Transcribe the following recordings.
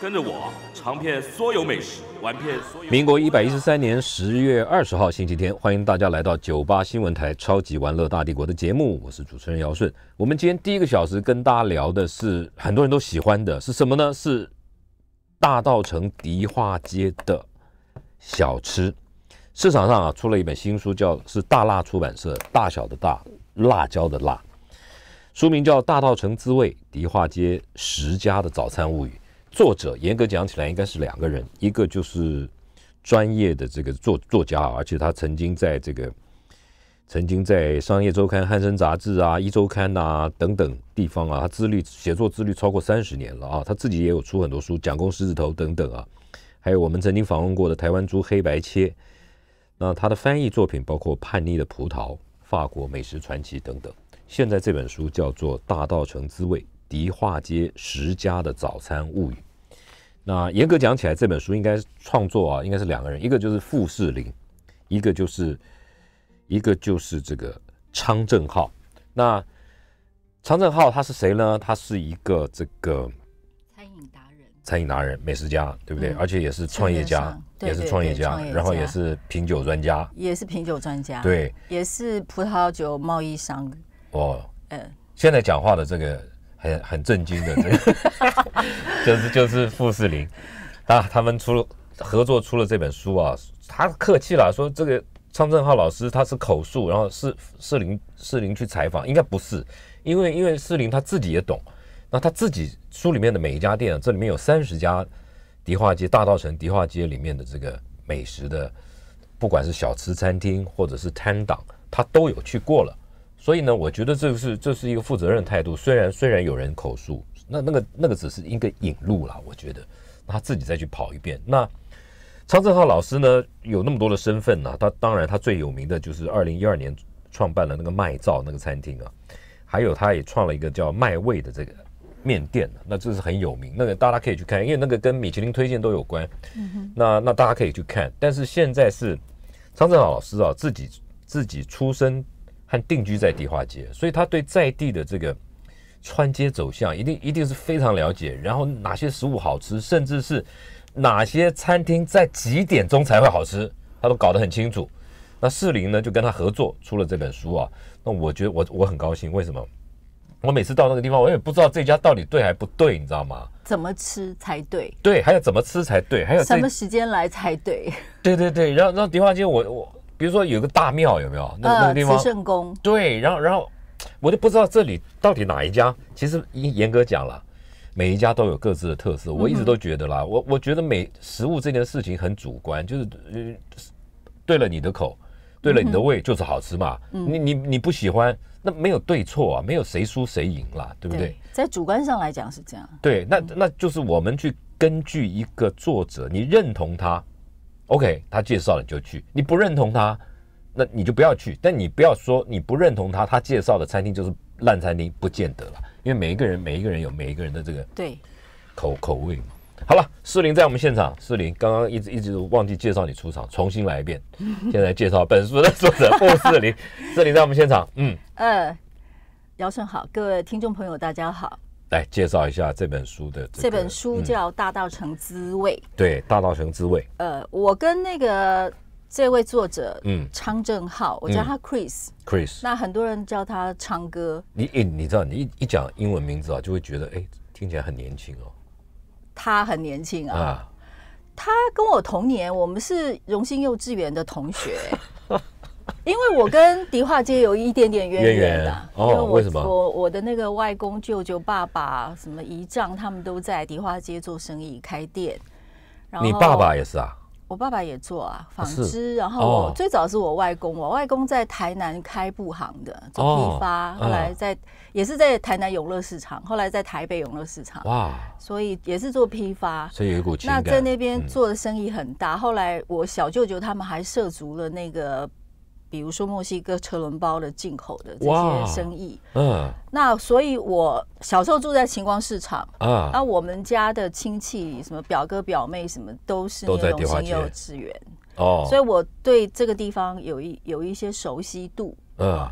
跟着我尝遍所有美食，玩遍。所有。民国一百一十三年十月二十号星期天，欢迎大家来到九八新闻台《超级玩乐大帝国》的节目，我是主持人姚顺。我们今天第一个小时跟大家聊的是很多人都喜欢的是什么呢？是大稻城迪化街的小吃。市场上啊出了一本新书，叫是大辣出版社大小的“大辣椒”的“辣”，书名叫《大稻城滋味迪化街十家的早餐物语》。作者严格讲起来应该是两个人，一个就是专业的这个作作家，而且他曾经在这个曾经在《商业周刊》《汉森杂志》啊，《一周刊》呐等等地方啊，他资历写作资历超过三十年了啊，他自己也有出很多书，蒋公狮子头等等啊，还有我们曾经访问过的台湾猪黑白切，那他的翻译作品包括《叛逆的葡萄》《法国美食传奇》等等。现在这本书叫做《大道城滋味》《迪化街十家的早餐物语》。那严格讲起来，这本书应该是创作啊，应该是两个人，一个就是傅士林，一个就是，一个就是这个昌正浩。那昌正浩他是谁呢？他是一个这个餐饮达人，餐饮达人、美食家，对不对？而且也是创业家，也是创业家，然后也是品酒专家，也是品酒专家，对，也是葡萄酒贸易商。哦，嗯，现在讲话的这个。很震惊的，这个 就是就是傅士林啊，他们出合作出了这本书啊，他客气了，说这个昌正浩老师他是口述，然后是士林士林去采访，应该不是，因为因为士林他自己也懂，那他自己书里面的每一家店，这里面有三十家迪化街大道城迪化街里面的这个美食的，不管是小吃餐厅或者是摊档，他都有去过了。所以呢，我觉得这是这是一个负责任态度。虽然虽然有人口述，那那个那个只是一个引路了，我觉得他自己再去跑一遍。那昌正浩老师呢，有那么多的身份呢，他当然他最有名的就是二零一二年创办了那个麦灶那个餐厅啊，还有他也创了一个叫麦味的这个面店，那这是很有名。那个大家可以去看，因为那个跟米其林推荐都有关。那那大家可以去看，但是现在是昌正浩老师啊自己自己出身。和定居在迪化街，所以他对在地的这个穿街走向一定一定是非常了解。然后哪些食物好吃，甚至是哪些餐厅在几点钟才会好吃，他都搞得很清楚。那世林呢，就跟他合作出了这本书啊。那我觉得我我很高兴，为什么？我每次到那个地方，我也不知道这家到底对还不对，你知道吗？怎么吃才对？对，还有怎么吃才对？还有什么时间来才对？对对对，然后然后迪化街，我我。比如说有个大庙，有没有那那个地方？慈圣宫。对，然后然后我就不知道这里到底哪一家。其实严严格讲了，每一家都有各自的特色。我一直都觉得啦，我我觉得每食物这件事情很主观，就是对了你的口，对了你的胃就是好吃嘛。你你你不喜欢，那没有对错啊，没有谁输谁赢啦，对不对？在主观上来讲是这样。对，那那就是我们去根据一个作者，你认同他。OK，他介绍了你就去，你不认同他，那你就不要去。但你不要说你不认同他，他介绍的餐厅就是烂餐厅，不见得了。因为每一个人，每一个人有每一个人的这个对口口味嘛。好了，世林在我们现场，世林刚刚一直一直忘记介绍你出场，重新来一遍。现在介绍本书的作者傅世林，世林在我们现场。嗯呃，姚顺好，各位听众朋友大家好。来介绍一下这本书的。这本书叫《大道成滋味》。对，《大道成滋味》。呃，我跟那个这位作者，嗯，昌正浩，我叫他 Chris，Chris。那很多人叫他昌哥。你你知道，你一一讲英文名字啊，就会觉得哎，听起来很年轻哦。他很年轻啊。啊。他跟我同年，我们是荣兴幼稚园的同学。因为我跟迪化街有一点点渊源啦，哦，为什么？我我的那个外公、舅舅、爸爸、什么姨丈，他们都在迪化街做生意、开店。然你爸爸也是啊？我爸爸也做啊，纺织。然后最早是我外公，我外公在台南开布行的，做批发。后来在也是在台南永乐市场，后来在台北永乐市场。哇！所以也是做批发，所以有一股那在那边做的生意很大。后来我小舅舅他们还涉足了那个。比如说墨西哥车轮包的进口的这些生意，嗯，那所以我小时候住在晴光市场，啊，那我们家的亲戚什么表哥表妹什么都是都在迪化街资哦，所以我对这个地方有一有一些熟悉度，嗯。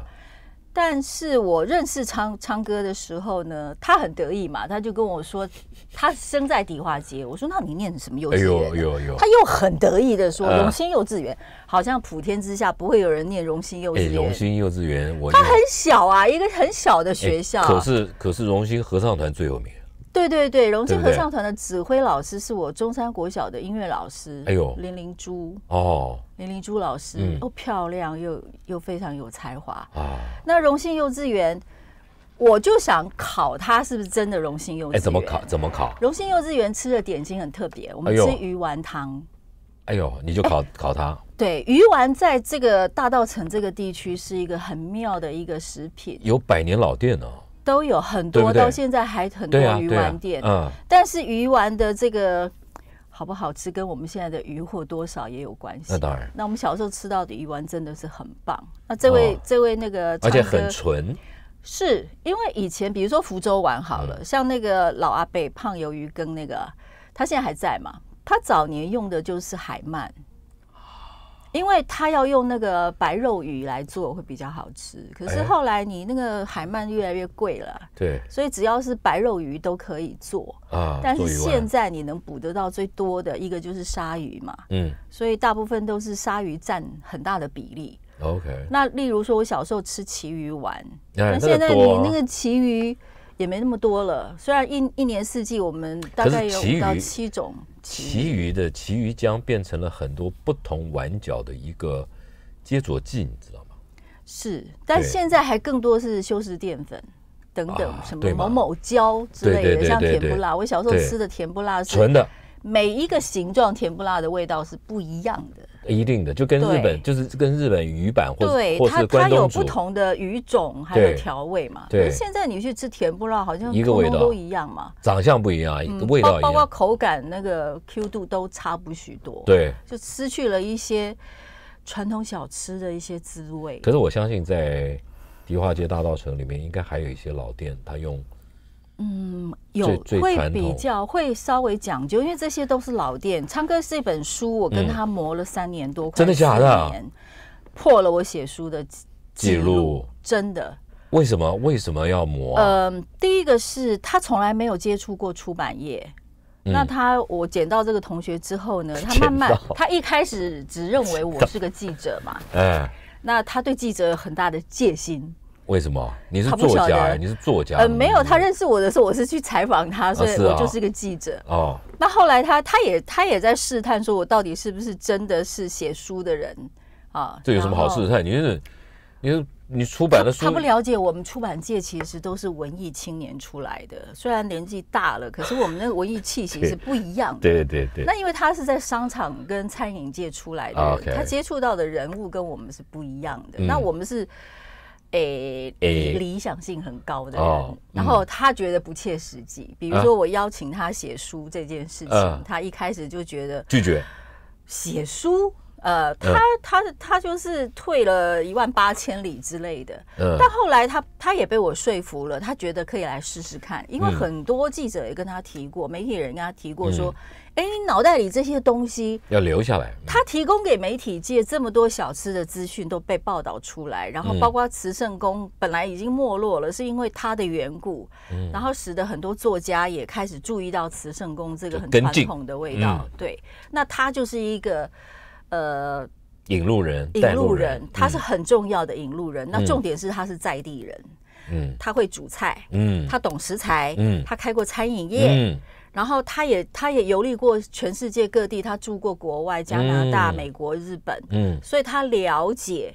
但是我认识昌昌哥的时候呢，他很得意嘛，他就跟我说，他生在迪化街。我说，那你念什么幼稚？哎呦，呦呦！他又很得意的说，荣兴幼稚园，好像普天之下不会有人念荣兴幼稚园。荣兴幼稚园，我。他很小啊，一个很小的学校。可是，可是荣兴合唱团最有名。对对对，荣庆合唱团的指挥老师是我中山国小的音乐老师。哎呦，林玲珠哦，林玲珠老师又漂亮又又非常有才华啊。那荣兴幼稚园，我就想考他是不是真的荣兴幼稚？哎，怎么考？怎么考？荣兴幼稚园吃的点心很特别，我们吃鱼丸汤。哎呦，你就考考它？对，鱼丸在这个大道城这个地区是一个很妙的一个食品，有百年老店呢。都有很多，到现在还很多鱼丸店。嗯，但是鱼丸的这个好不好吃，跟我们现在的鱼货多少也有关系。那当然。那我们小时候吃到的鱼丸真的是很棒。那这位这位那个，而且很纯，是因为以前比如说福州丸好了，像那个老阿北胖鱿鱼跟那个，他现在还在嘛？他早年用的就是海鳗。因为它要用那个白肉鱼来做会比较好吃，可是后来你那个海鳗越来越贵了，对，所以只要是白肉鱼都可以做啊。但是现在你能捕得到最多的一个就是鲨鱼嘛，嗯，所以大部分都是鲨鱼占很大的比例。OK，那例如说我小时候吃旗鱼丸，那现在你那个旗鱼。也没那么多了，虽然一一年四季我们大概有五到七种，其余的其余将变成了很多不同碗角的一个接着剂，你知道吗？是，但现在还更多是修饰淀粉等等什么某某胶之类的，像甜不辣，我小时候吃的甜不辣是纯的，每一个形状甜不辣的味道是不一样的。一定的，就跟日本就是跟日本鱼版或或关东煮不同的鱼种还有调味嘛。对，现在你去吃甜不辣，好像一个味道都一样嘛，长相不一样，味道一样，包括口感那个 Q 度都差不许多。对，就失去了一些传统小吃的一些滋味。可是我相信，在迪化街大道城里面，应该还有一些老店，他用。嗯，有会比较会稍微讲究，因为这些都是老店。唱歌是一本书，我跟他磨了三年多，真的假的？破了我写书的记录，真的。为什么为什么要磨？嗯，第一个是他从来没有接触过出版业，那他我捡到这个同学之后呢，他慢慢他一开始只认为我是个记者嘛，哎，那他对记者有很大的戒心。为什么？你是作家，你是作家。呃，没有，他认识我的时候，我是去采访他，所以我就是一个记者。哦。那后来他，他也，他也在试探，说我到底是不是真的是写书的人啊？这有什么好试探？你是，你是，你出版的书，他不了解我们出版界，其实都是文艺青年出来的。虽然年纪大了，可是我们的文艺气息是 不一样的。对对对。那因为他是在商场跟餐饮界出来的，他接触到的人物跟我们是不一样的。那我们是。诶，诶、理想性很高的，人，然后他觉得不切实际。比如说，我邀请他写书这件事情，他一开始就觉得拒绝写书。呃，他他他就是退了一万八千里之类的，但后来他他也被我说服了，他觉得可以来试试看，因为很多记者也跟他提过，媒体人跟他提过说，哎，脑袋里这些东西要留下来。他提供给媒体界这么多小吃的资讯都被报道出来，然后包括慈圣宫本来已经没落了，是因为他的缘故，然后使得很多作家也开始注意到慈圣宫这个很传统的味道。对，那他就是一个。呃，引路人，引路人，他是很重要的引路人。那重点是，他是在地人，嗯，他会煮菜，嗯，他懂食材，嗯，他开过餐饮业，嗯，然后他也，他也游历过全世界各地，他住过国外，加拿大、美国、日本，嗯，所以他了解。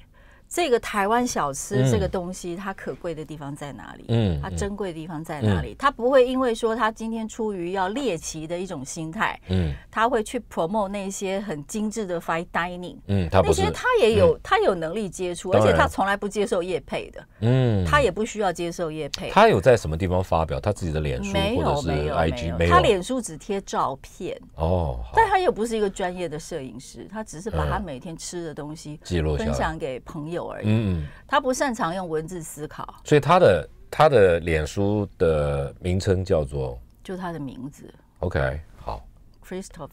这个台湾小吃这个东西，它可贵的地方在哪里？嗯，它珍贵的地方在哪里？他不会因为说他今天出于要猎奇的一种心态，嗯，他会去 promote 那些很精致的 fine dining，嗯，那些他也有他有能力接触，而且他从来不接受业配的，嗯，他也不需要接受业配。他有在什么地方发表他自己的脸书？没有，没有，没有。他脸书只贴照片哦，但他又不是一个专业的摄影师，他只是把他每天吃的东西记录、分享给朋友。嗯，他不擅长用文字思考，所以他的他的脸书的名称叫做就他的名字。OK，好，Christopher，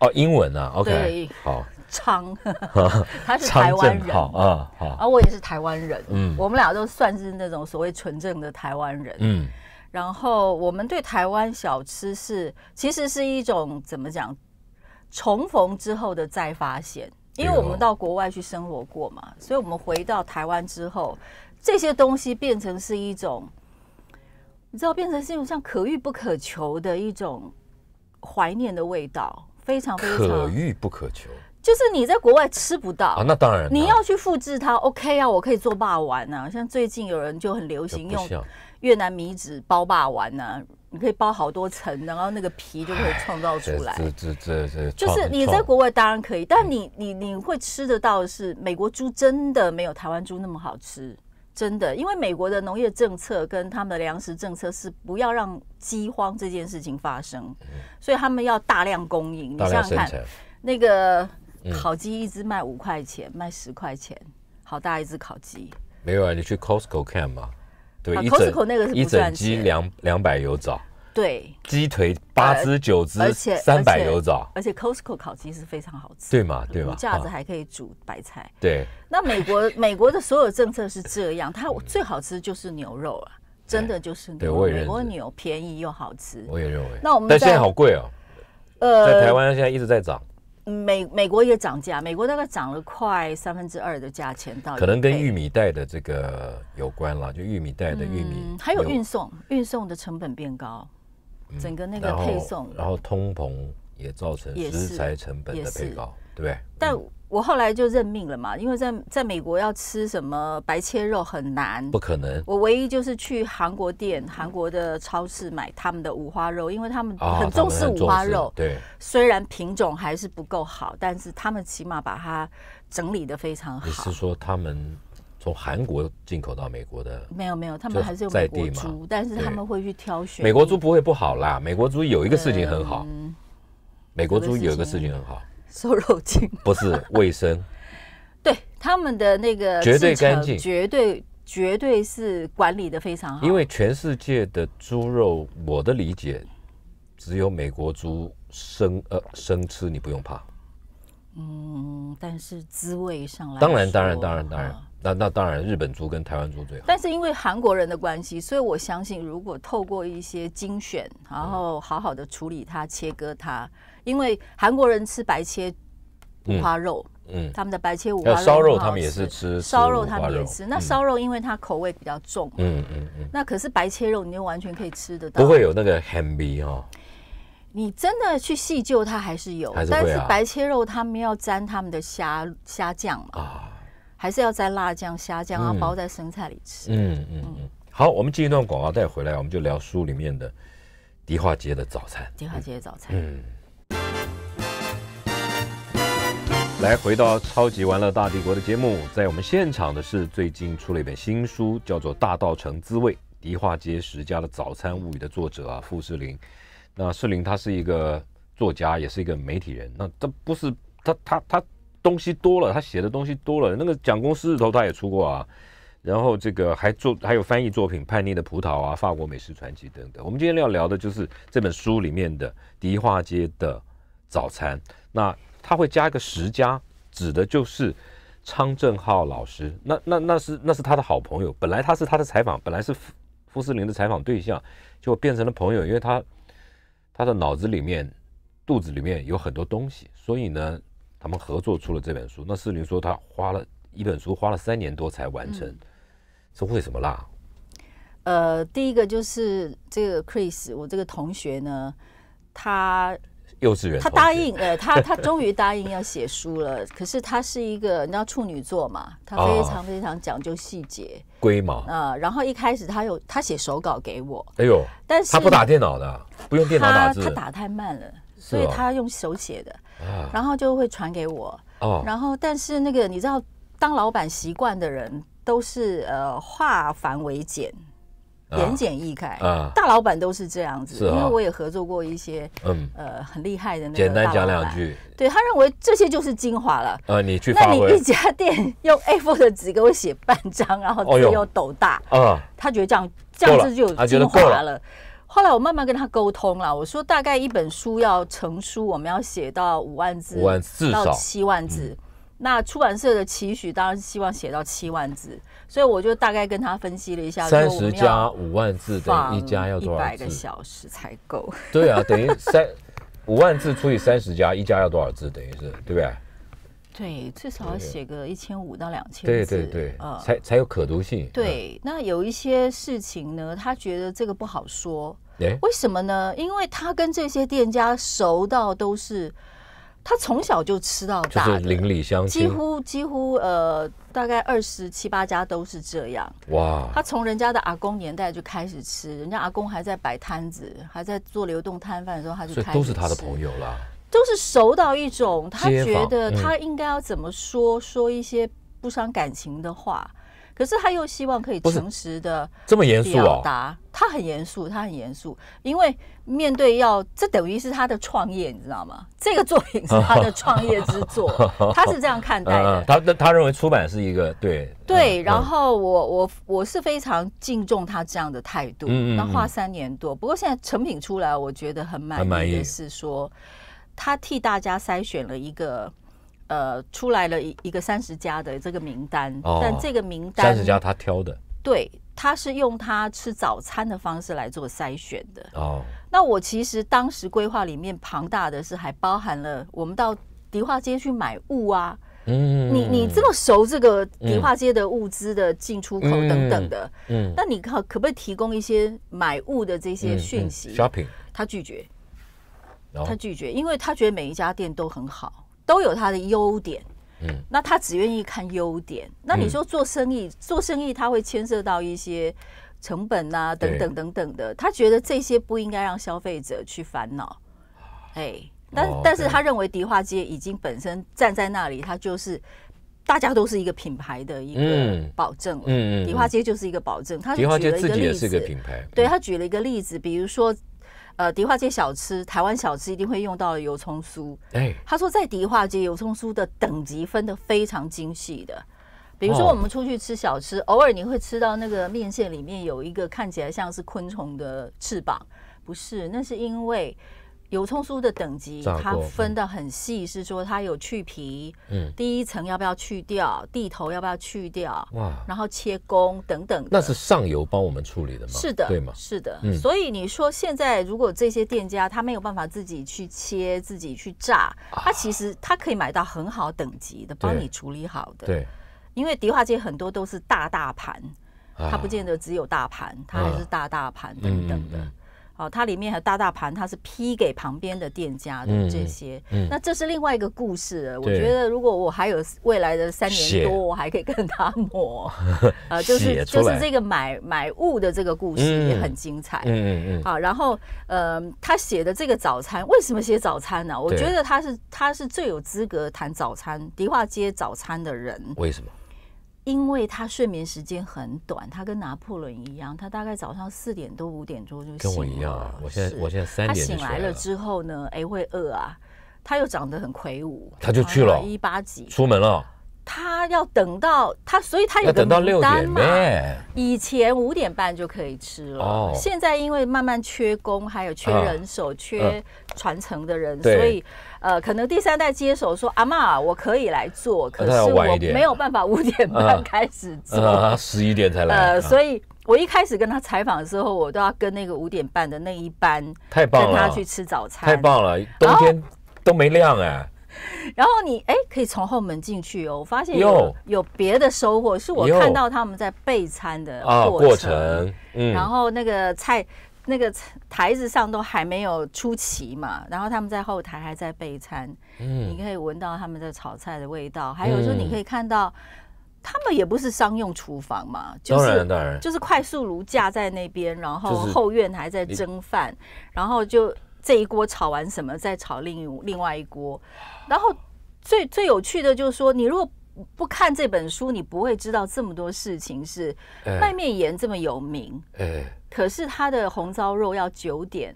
哦，英文啊。OK，好，昌，他是台湾人啊，好，而我也是台湾人，嗯，我们俩都算是那种所谓纯正的台湾人，嗯，然后我们对台湾小吃是其实是一种怎么讲，重逢之后的再发现。因为我们到国外去生活过嘛，所以我们回到台湾之后，这些东西变成是一种，你知道，变成是一种像可遇不可求的一种怀念的味道，非常非常可遇不可求。就是你在国外吃不到啊，那当然你要去复制它，OK 啊，我可以做霸丸啊，像最近有人就很流行用越南米纸包霸丸呢。你可以包好多层，然后那个皮就可以创造出来。这这这这。就是你在国外当然可以，但你你你会吃得到的是美国猪真的没有台湾猪那么好吃，真的，因为美国的农业政策跟他们的粮食政策是不要让饥荒这件事情发生，所以他们要大量供应。你想想看，那个烤鸡一只卖五块钱，卖十块钱，好大一只烤鸡。没有啊，你去 Costco 看吧。对，Costco 那个是一整鸡两两百油枣，对，鸡腿八只九只，而且三百油枣，而且 Costco 烤鸡是非常好吃，对嘛，对嘛，架子还可以煮白菜，对。那美国 美国的所有政策是这样，它最好吃就是牛肉了，真的就是牛肉，美国牛便宜又好吃，我也认为。那我们但现在好贵哦，呃，在台湾现在一直在涨。美美国也涨价，美国大概涨了快三分之二的价钱，到可能跟玉米带的这个有关了，就玉米带的玉米，还有运送，运送的成本变高，整个那个配送，然后通膨也造成食材成本的配高。对，但我后来就认命了嘛，因为在在美国要吃什么白切肉很难，不可能。我唯一就是去韩国店、韩国的超市买他们的五花肉，因为他们很重视五花肉。对，虽然品种还是不够好，但是他们起码把它整理的非常好。你是说他们从韩国进口到美国的？没有没有，他们还是有美国猪，但是他们会去挑选美国猪不会不好啦。美国猪有一个事情很好，美国猪有一个事情很好。瘦肉精 不是卫生，对他们的那个绝对干净，绝对绝对是管理的非常好。因为全世界的猪肉，我的理解，只有美国猪生呃生吃你不用怕。嗯，但是滋味上来，当然当然当然当然，那那当然日本猪跟台湾猪最好。但是因为韩国人的关系，所以我相信，如果透过一些精选，然后好好的处理它、切割它。因为韩国人吃白切五花肉，嗯，他们的白切五花肉，烧肉，他们也是吃烧肉，他们也吃。那烧肉因为它口味比较重，嗯嗯嗯。那可是白切肉，你就完全可以吃得到，不会有那个 h e v y 哦。你真的去细究它还是有，但是白切肉他们要沾他们的虾虾酱嘛，还是要沾辣酱、虾酱后包在生菜里吃。嗯嗯嗯。好，我们进一段广告带回来，我们就聊书里面的迪化街的早餐。迪化街的早餐，嗯。来，回到《超级玩乐大帝国》的节目，在我们现场的是最近出了一本新书，叫做《大道成滋味》，迪化街十家的早餐物语》的作者啊，傅士林。那士林他是一个作家，也是一个媒体人。那他不是他他他东西多了，他写的东西多了，那个讲公司日头他也出过啊。然后这个还做还有翻译作品《叛逆的葡萄》啊，《法国美食传奇》等等。我们今天要聊的就是这本书里面的《迪化街的早餐》。那他会加一个“十佳，指的就是昌正浩老师。那那那是那是他的好朋友。本来他是他的采访，本来是傅傅斯林的采访对象，就变成了朋友，因为他他的脑子里面肚子里面有很多东西，所以呢，他们合作出了这本书。那斯林说他花了一本书花了三年多才完成。是为什么辣？呃，第一个就是这个 Chris，我这个同学呢，他幼稚园他答应，呃，他他终于答应要写书了。可是他是一个，你知道处女座嘛？他非常非常讲究细节。圭毛啊，然后一开始他有他写手稿给我。哎呦，但是他不打电脑的，不用电脑打字，他打太慢了，所以他用手写的。然后就会传给我。哦，然后但是那个你知道，当老板习惯的人。都是呃化繁为简，言简意赅啊！大老板都是这样子，因为我也合作过一些嗯呃很厉害的那。简单讲两句，对，他认为这些就是精华了。呃，你去那你一家店用 A4 的纸给我写半张，然后字又斗大啊，他觉得这样这样子就有精华了。后来我慢慢跟他沟通了，我说大概一本书要成书，我们要写到五万字，五万字到七万字。那出版社的期许当然希望写到七万字，所以我就大概跟他分析了一下，三十加五万字的一加要多少个小时才够？对啊，等于三五万字除以三十加一家要多少字？等于是对不对？对，至少要写个一千五到两千字，对对对，才才有可读性。对，那有一些事情呢，他觉得这个不好说，为什么呢？因为他跟这些店家熟到都是。他从小就吃到大，就是邻里乡亲，几乎几乎呃，大概二十七八家都是这样。哇！他从人家的阿公年代就开始吃，人家阿公还在摆摊子，还在做流动摊贩的时候，他就开始都是他的朋友啦，都是熟到一种。他觉得他应该要怎么说，说一些不伤感情的话。可是他又希望可以诚实的这么严肃表达他很严肃，他很严肃，因为面对要这等于是他的创业，你知道吗？这个作品是他的创业之作，他是这样看待的。他他认为出版是一个对对，然后我我我是非常敬重他这样的态度，那花三年多，不过现在成品出来，我觉得很满意。很满意的是说，他替大家筛选了一个。呃，出来了一一个三十家的这个名单，但这个名单三十家他挑的，对，他是用他吃早餐的方式来做筛选的。哦，那我其实当时规划里面庞大的是还包含了我们到迪化街去买物啊，嗯，你你这么熟这个迪化街的物资的进出口等等的，嗯，那你看可不可以提供一些买物的这些讯息？Shopping，他拒绝，他拒绝，因为他觉得每一家店都很好。都有它的优点，嗯，那他只愿意看优点。那你说做生意，做生意他会牵涉到一些成本呐，等等等等的。他觉得这些不应该让消费者去烦恼，哎，但但是他认为迪化街已经本身站在那里，他就是大家都是一个品牌的一个保证了。嗯，迪化街就是一个保证。他举了街是一个品牌，对他举了一个例子，比如说。呃，迪化街小吃，台湾小吃一定会用到的油葱酥。哎，他说在迪化街油葱酥的等级分得非常精细的，比如说我们出去吃小吃，偶尔你会吃到那个面线里面有一个看起来像是昆虫的翅膀，不是，那是因为。油葱酥的等级，它分的很细，是说它有去皮，嗯，第一层要不要去掉，地头要不要去掉，哇，然后切工等等，那是上游帮我们处理的吗？是的，对吗？是的，所以你说现在如果这些店家他没有办法自己去切、自己去炸，他其实他可以买到很好等级的，帮你处理好的，对，因为迪化街很多都是大大盘，它不见得只有大盘，它还是大大盘等等的。哦，它里面还有大盘，它是批给旁边的店家的这些，那这是另外一个故事。我觉得如果我还有未来的三年多，我还可以跟他磨 呃，就是就是这个买买物的这个故事也很精彩。嗯嗯嗯。啊，然后呃，他写的这个早餐为什么写早餐呢？我觉得他是他是最有资格谈早餐迪化街早餐的人。为什么？因为他睡眠时间很短，他跟拿破仑一样，他大概早上四点多五点钟就醒了。跟我一样，我现在我现在三点他醒来了。之后呢，哎，会饿啊。他又长得很魁梧，他就去了。一八几出门了。他要等到他，所以他要等到六点嘛。以前五点半就可以吃了。现在因为慢慢缺工，还有缺人手，缺传承的人，所以。呃，可能第三代接手说阿妈，我可以来做，可是我没有办法五点半开始做，十一点才来。呃，所以我一开始跟他采访的时候，我都要跟那个五点半的那一班，太棒了，跟他去吃早餐，太棒了。冬天都没亮哎，然后你哎可以从后门进去哦，我发现有有别的收获，是我看到他们在备餐的过程，嗯，然后那个菜。那个台子上都还没有出齐嘛，然后他们在后台还在备餐，嗯，你可以闻到他们在炒菜的味道。还有说你可以看到，他们也不是商用厨房嘛，当然当然就是快速炉架在那边，然后后院还在蒸饭，然后就这一锅炒完什么再炒另另外一锅。然后最最有趣的，就是说你如果不看这本书，你不会知道这么多事情是麦面盐这么有名。哎。可是他的红烧肉要九点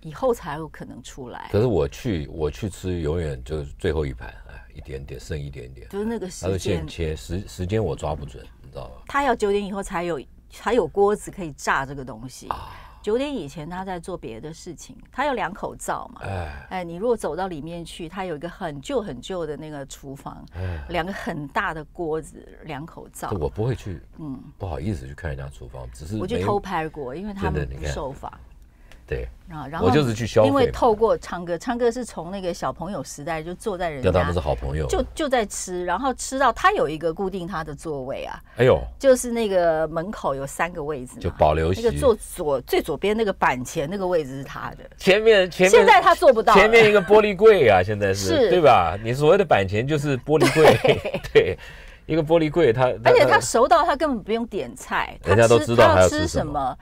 以后才有可能出来。可是我去我去吃，永远就是最后一盘，哎，一点点剩一点点。就是那个时间，现切，时时间我抓不准，你知道吗？他要九点以后才有才有锅子可以炸这个东西啊。九点以前他在做别的事情，他有两口罩嘛。哎，哎，你如果走到里面去，他有一个很旧很旧的那个厨房，两个很大的锅子，两口罩。我不会去，嗯，不好意思去看人家厨房，只是我去偷拍过，因为他们不受法。对然后我就是去消费，因为透过唱歌，唱歌是从那个小朋友时代就坐在人家，就他们是好朋友，就就在吃，然后吃到他有一个固定他的座位啊，哎呦，就是那个门口有三个位置，就保留那个坐左最左边那个板前那个位置是他的，前面前现在他做不到，前面一个玻璃柜啊，现在是对吧？你所谓的板前就是玻璃柜，对，一个玻璃柜，他而且他熟到他根本不用点菜，他知道要吃什么。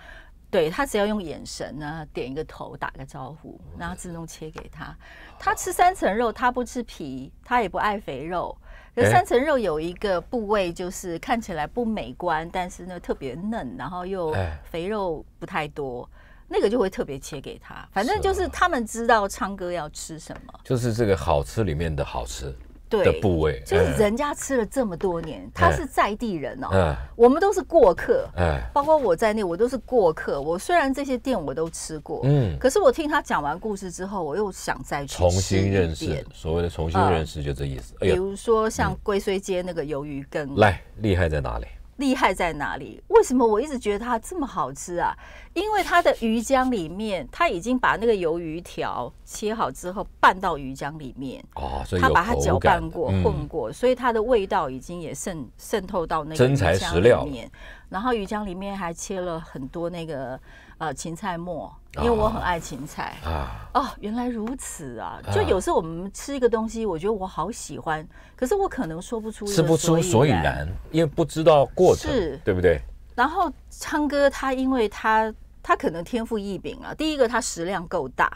对他只要用眼神呢，点一个头，打个招呼，然后自动切给他。他吃三层肉，他不吃皮，他也不爱肥肉。可三层肉有一个部位就是看起来不美观，但是呢特别嫩，然后又肥肉不太多，那个就会特别切给他。反正就是他们知道昌哥要吃什么，就是这个好吃里面的好吃。的部位，就是人家吃了这么多年，他是在地人哦，我们都是过客，包括我在内，我都是过客。我虽然这些店我都吃过，嗯，可是我听他讲完故事之后，我又想再去重新认识，所谓的重新认识就这意思。比如说像龟虽街那个鱿鱼羹，来厉害在哪里？厉害在哪里？为什么我一直觉得它这么好吃啊？因为它的鱼浆里面，它已经把那个鱿鱼条切好之后拌到鱼浆里面，哦，所以他把它搅拌过、混过，所以它的味道已经也渗渗透到那个鱼浆里面。然后鱼浆里面还切了很多那个呃芹菜末。因为我很爱芹菜啊！哦，原来如此啊！就有时候我们吃一个东西，我觉得我好喜欢，可是我可能说不出吃不出所以然，因为不知道过程，对不对？然后昌哥他，因为他他可能天赋异禀啊。第一个，他食量够大，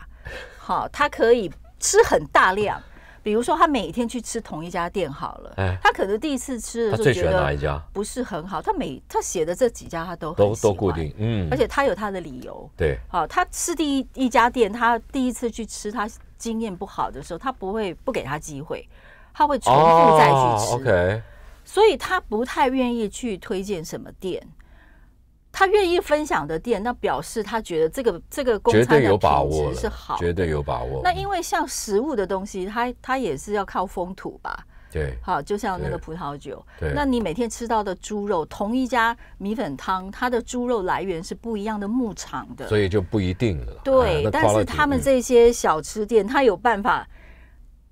好，他可以吃很大量。比如说，他每天去吃同一家店好了。哎，他可能第一次吃的时候觉得不是很好。他每他写的这几家，他都都都固定，嗯，而且他有他的理由。对，好，他吃第一一家店，他第一次去吃，他经验不好的时候，他不会不给他机会，他会重复再去吃。所以，他不太愿意去推荐什么店。他愿意分享的店，那表示他觉得这个这个公餐的品质是好，绝对有把握。那因为像食物的东西，它它也是要靠风土吧？对，好，就像那个葡萄酒。对，那你每天吃到的猪肉，同一家米粉汤，它的猪肉来源是不一样的牧场的，所以就不一定了。对，但是他们这些小吃店，他有办法。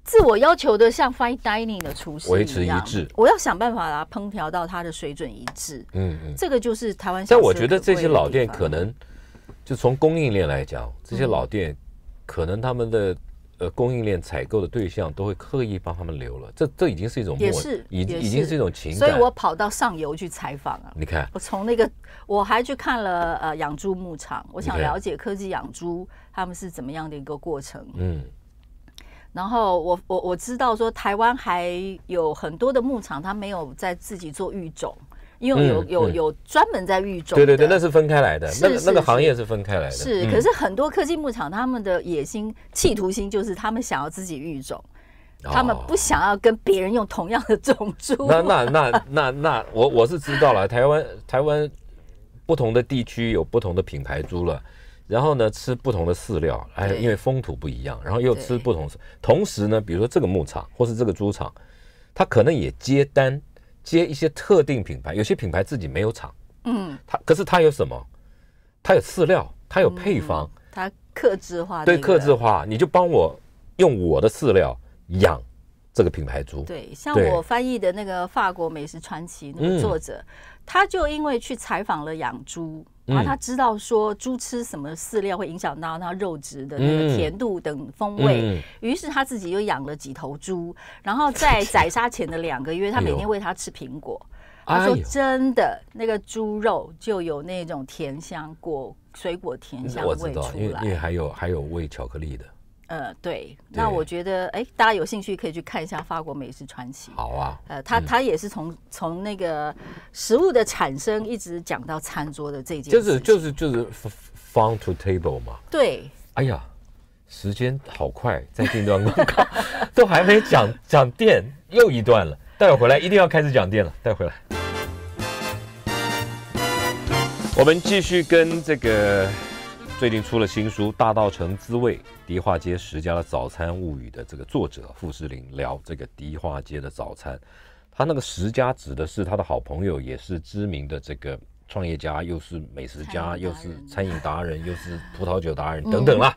自我要求的像 fine dining 的厨师一致，我要想办法把它烹调到它的水准一致。嗯嗯，这个就是台湾。但我觉得这些老店可能，就从供应链来讲，这些老店可能他们的呃供应链采购的对象都会刻意帮他们留了，这这已经是一种也是已已经是一种情感。所以我跑到上游去采访啊，你看，我从那个我还去看了呃养猪牧场，我想了解科技养猪他们是怎么样的一个过程。嗯。然后我我我知道说台湾还有很多的牧场，它没有在自己做育种，因为有有有专门在育种。对对对，那是分开来的，那个那个行业是分开来的。是，可是很多科技牧场，他们的野心、企图心就是他们想要自己育种，他们不想要跟别人用同样的种 猪。那那那那那，我我是知道了，台湾台湾不同的地区有不同的品牌猪了。然后呢，吃不同的饲料，哎，因为风土不一样，然后又吃不同。同时呢，比如说这个牧场或是这个猪场，它可能也接单，接一些特定品牌。有些品牌自己没有厂，嗯，它可是它有什么？它有饲料，它有配方，它克制化。对，克制化，你就帮我用我的饲料养。这个品牌猪，对，像我翻译的那个法国美食传奇那个作者，他就因为去采访了养猪，然后他知道说猪吃什么饲料会影响到它肉质的那个甜度等风味，于是他自己又养了几头猪，然后在宰杀前的两个月，他每天喂它吃苹果，他说真的那个猪肉就有那种甜香果水果甜香味出来，因为还有还有喂巧克力的。呃，对，那我觉得，哎，大家有兴趣可以去看一下《法国美食传奇》。好啊，呃，他他也是从从那个食物的产生一直讲到餐桌的这件，事、就是，就是就是就是 f r m to table 嘛。对。哎呀，时间好快，在中断广告，都还没讲讲电，又一段了。待会回来一定要开始讲电了，带回来。我们继续跟这个。最近出了新书《大道城滋味》，迪化街十家的早餐物语的这个作者傅士林聊这个迪化街的早餐。他那个十家指的是他的好朋友，也是知名的这个创业家，又是美食家，又是餐饮达人，又是葡萄酒达人等等啦，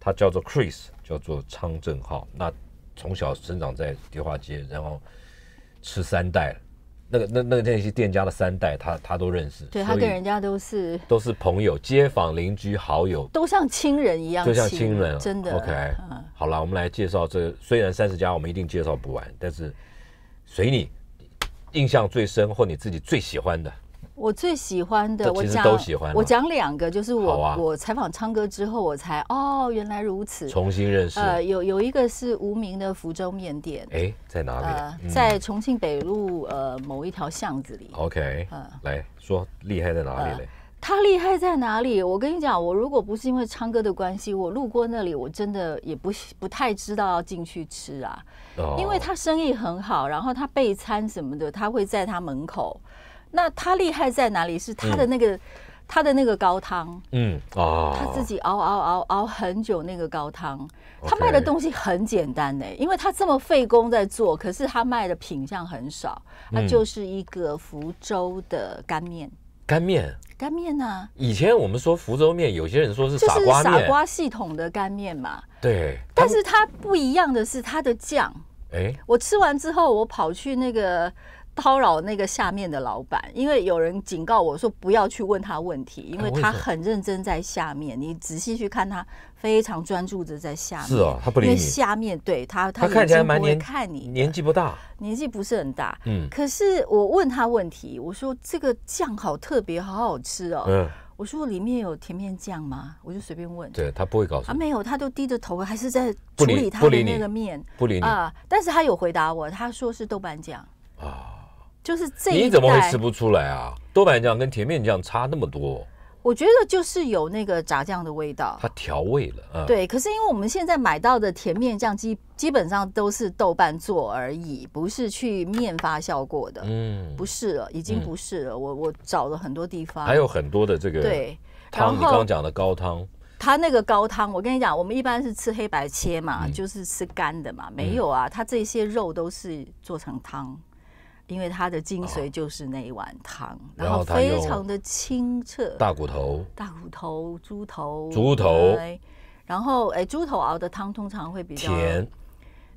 他叫做 Chris，叫做昌正浩。那从小生长在迪化街，然后吃三代。那个、那、那个那些店家的三代，他他都认识，对他跟人家都是都是朋友、街坊、邻居、好友，都像亲人一样，就像亲人，真的。OK，好了，我们来介绍这，虽然三十家我们一定介绍不完，但是随你印象最深或你自己最喜欢的。我最喜欢的，我讲都喜欢。我讲两个，就是我我采访昌哥之后，我才哦，原来如此，重新认识。呃，有有一个是无名的福州面店，哎，在哪里？在重庆北路呃某一条巷子里。OK，呃，来说厉害在哪里嘞？他厉害在哪里？我跟你讲，我如果不是因为昌哥的关系，我路过那里，我真的也不不太知道要进去吃啊。因为他生意很好，然后他备餐什么的，他会在他门口。那他厉害在哪里？是他的那个，他的那个高汤，嗯，哦，他自己熬熬熬熬很久那个高汤。他卖的东西很简单呢，因为他这么费工在做，可是他卖的品相很少，他就是一个福州的干面。干面，干面呢？以前我们说福州面，有些人说是傻瓜傻瓜系统的干面嘛。对，但是它不一样的是它的酱。哎，我吃完之后，我跑去那个。叨扰那个下面的老板，因为有人警告我说不要去问他问题，因为他很认真在下面。你仔细去看他，非常专注的在下面。是哦，他不理你。下面对他，他看起来蛮年看你年纪不大，年纪不是很大。嗯。可是我问他问题，我说这个酱好特别，好好吃哦。嗯。我说里面有甜面酱吗？我就随便问。对他不会告诉。他没有，他都低着头，还是在处理他的那个面。不理你啊！但是他有回答我，他说是豆瓣酱。啊。就是这，你怎么会吃不出来啊？豆瓣酱跟甜面酱差那么多，我觉得就是有那个炸酱的味道，它调味了。对，可是因为我们现在买到的甜面酱基基本上都是豆瓣做而已，不是去面发酵过的，嗯，不是了，已经不是了。我我找了很多地方，还有很多的这个对，汤你刚刚讲的高汤，它那个高汤，我跟你讲，我们一般是吃黑白切嘛，就是吃干的嘛，没有啊，它这些肉都是做成汤。因为它的精髓就是那一碗汤，然后非常的清澈。大骨头，大骨头，猪头，猪头。然后哎，猪头熬的汤通常会比较甜，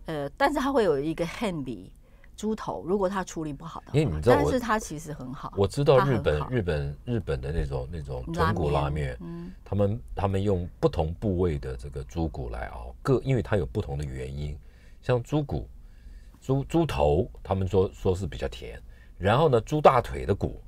呃，但是它会有一个 d 比猪头，如果它处理不好的。但是它其实很好。我知道日本日本日本的那种那种豚骨拉面，嗯，他们他们用不同部位的这个猪骨来熬各，因为它有不同的原因，像猪骨。猪猪头，他们说说是比较甜，然后呢，猪大腿的骨，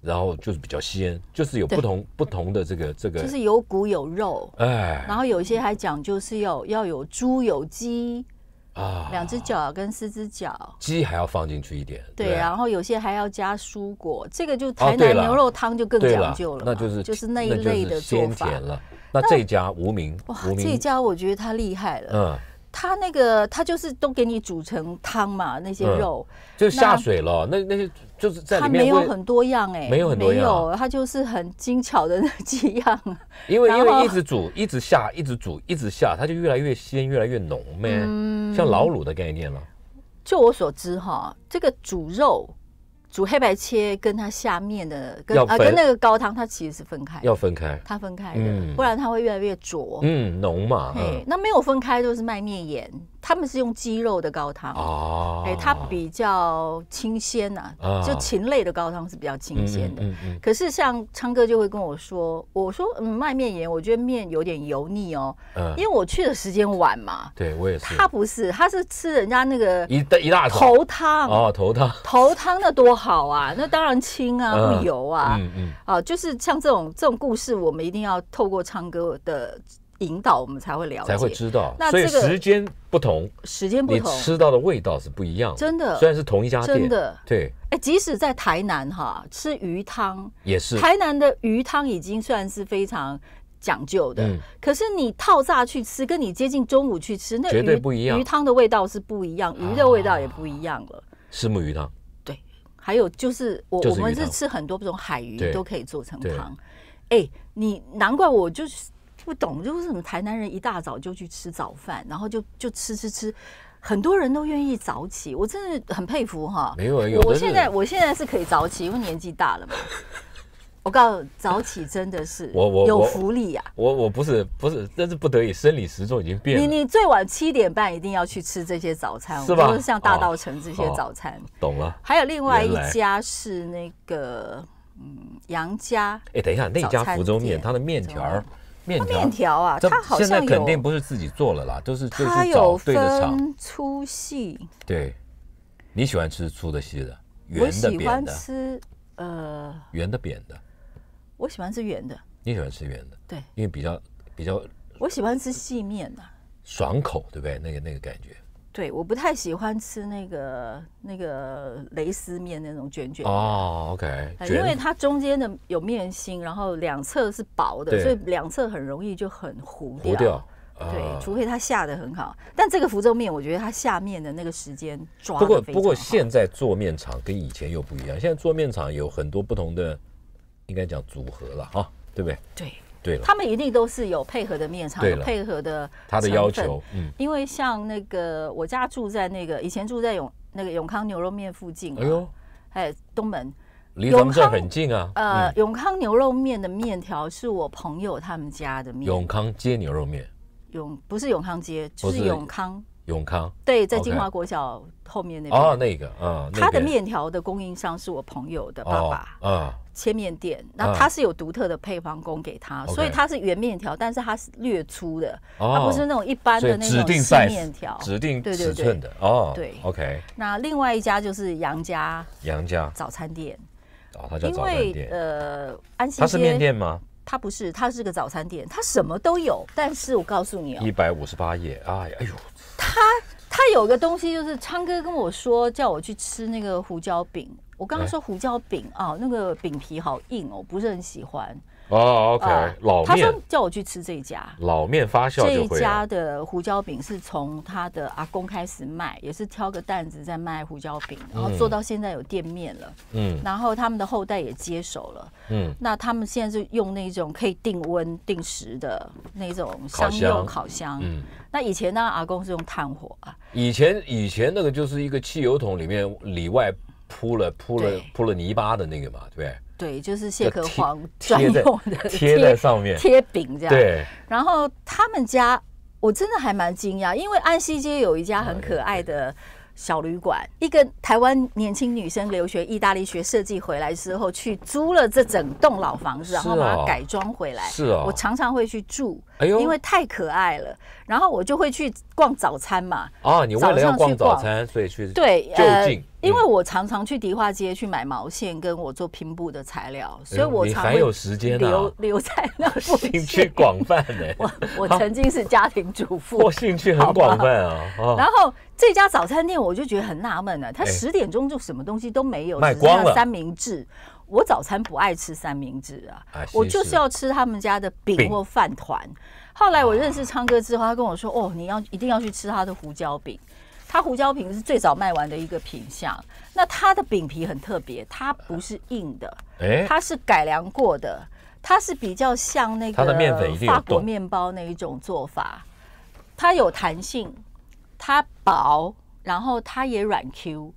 然后就是比较鲜，就是有不同不同的这个这个，就是有骨有肉，哎，然后有一些还讲究是要要有猪有鸡啊，两只脚跟四只脚，鸡还要放进去一点，对，然后有些还要加蔬果，这个就台南牛肉汤就更讲究了，那就是就是那一类的鲜甜了，那这家无名哇，这家我觉得他厉害了，嗯。他那个，他就是都给你煮成汤嘛，那些肉就下水了。那那些就是在里面，他没有很多样哎，没有很多样，他就是很精巧的那几样。因为因为一直煮，一直下，一直煮，一直下，它就越来越鲜，越来越浓呗、像老卤的概念了。就我所知哈，这个煮肉。煮黑白切跟它下面的跟啊跟那个高汤，它其实是分开，要分开，它分开的，不然它会越来越浊，嗯，浓嘛，对，那没有分开就是卖面盐。他们是用鸡肉的高汤哦，哎，它比较清鲜呐，就禽类的高汤是比较清鲜的。嗯嗯。可是像昌哥就会跟我说，我说嗯，卖面盐，我觉得面有点油腻哦。嗯。因为我去的时间晚嘛。对，我也是。他不是，他是吃人家那个一一大头汤哦，头汤头汤那多好啊，那当然清啊，不油啊。嗯嗯。啊，就是像这种这种故事，我们一定要透过昌哥的。引导我们才会了解，才会知道。那这个时间不同，时间不同，你吃到的味道是不一样。真的，虽然是同一家店，真的对。哎，即使在台南哈，吃鱼汤也是。台南的鱼汤已经算是非常讲究的。嗯。可是你套炸去吃，跟你接近中午去吃，那绝对不一样。鱼汤的味道是不一样，鱼的味道也不一样了。是目鱼汤。对。还有就是，我我们是吃很多不同海鱼都可以做成汤。哎，你难怪我就是。不懂就是什么？台南人一大早就去吃早饭，然后就就吃吃吃，很多人都愿意早起，我真的很佩服哈。没有有我现在我现在是可以早起，因为年纪大了嘛。我告诉你，早起真的是我我有福利呀。我我不是不是，那是不得已，生理时钟已经变了。你你最晚七点半一定要去吃这些早餐，就是像大道城这些早餐。懂了。还有另外一家是那个嗯杨家。哎，等一下，那家福州面，它的面条。面条啊，它好像现在肯定不是自己做了啦，都是就是找对的厂粗细。对，你喜欢吃粗的细的，圆的扁的。我喜欢吃呃圆的扁的，我喜欢吃圆的。你喜欢吃圆的，对，因为比较比较。我喜欢吃细面的，爽口对不对？那个那个感觉。对，我不太喜欢吃那个那个蕾丝面那种卷卷哦，OK，因为它中间的有面心，然后两侧是薄的，所以两侧很容易就很糊掉。对，除非它下的很好。但这个福州面，我觉得它下面的那个时间抓不过。不过现在做面厂跟以前又不一样，现在做面厂有很多不同的，应该讲组合了啊，对不对？对。对，他们一定都是有配合的面厂配合的，他的要求，嗯，因为像那个我家住在那个以前住在永那个永康牛肉面附近，哎呦，哎，东门，离他们很近啊。呃，永康牛肉面的面条是我朋友他们家的面，永康街牛肉面，永不是永康街，就是永康。永康对，在金华国小后面那边哦，那个嗯，他的面条的供应商是我朋友的爸爸啊，切面店，那他是有独特的配方供给他，所以他是圆面条，但是它是略粗的，它不是那种一般的那种细面条，指定尺寸的哦，对，OK。那另外一家就是杨家杨家早餐店哦，他呃，安溪他是面店吗？他不是，他是个早餐店，他什么都有，但是我告诉你，一百五十八页，哎，哎呦。他他有个东西，就是昌哥跟我说叫我去吃那个胡椒饼。我刚刚说胡椒饼啊，那个饼皮好硬哦，不是很喜欢。哦，OK，老面。他说叫我去吃这一家老面发酵这一家的胡椒饼是从他的阿公开始卖，也是挑个担子在卖胡椒饼，然后做到现在有店面了。嗯，然后他们的后代也接手了。嗯，那他们现在是用那种可以定温定时的那种烤箱。烤箱。嗯，那以前呢，阿公是用炭火啊。以前以前那个就是一个汽油桶里面里外铺了铺了铺了泥巴的那个嘛，对。对，就是蟹壳黄专用的贴在上面贴饼这样。对，然后他们家我真的还蛮惊讶，因为安西街有一家很可爱的小旅馆，一个台湾年轻女生留学意大利学设计回来之后去租了这整栋老房子，然后把它改装回来。是啊，我常常会去住，因为太可爱了。然后我就会去。逛早餐嘛？啊，你为了要逛早餐，所以去对就近，因为我常常去迪化街去买毛线，跟我做拼布的材料，所以我常你还有时间留留在那 兴趣广泛哎，我我曾经是家庭主妇，我 兴趣很广泛啊然后这家早餐店我就觉得很纳闷了，他十点钟就什么东西都没有，卖光了三明治。我早餐不爱吃三明治啊，我就是要吃他们家的饼或饭团。后来我认识昌哥之后，他跟我说：“哦，你要一定要去吃他的胡椒饼，他胡椒饼是最早卖完的一个品相。那它的饼皮很特别，它不是硬的，它是改良过的，它是比较像那个法国面包那一种做法。它有弹性，它薄，然后它也软 Q。”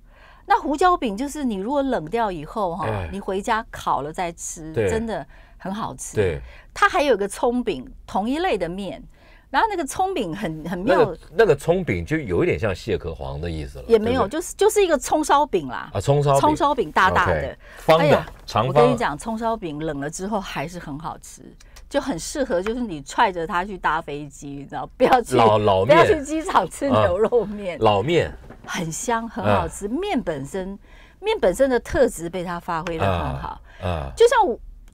那胡椒饼就是你如果冷掉以后哈，你回家烤了再吃，真的很好吃。对，它还有个葱饼，同一类的面，然后那个葱饼很很没有那个葱饼就有一点像蟹壳黄的意思了，也没有，就是就是一个葱烧饼啦啊，葱烧葱烧饼大大的方的长，我跟你讲，葱烧饼冷了之后还是很好吃，就很适合就是你踹着它去搭飞机，知道不要去老老面，不要去机场吃牛肉面老面。很香，很好吃。面本身，面本身的特质被他发挥的很好。啊，就像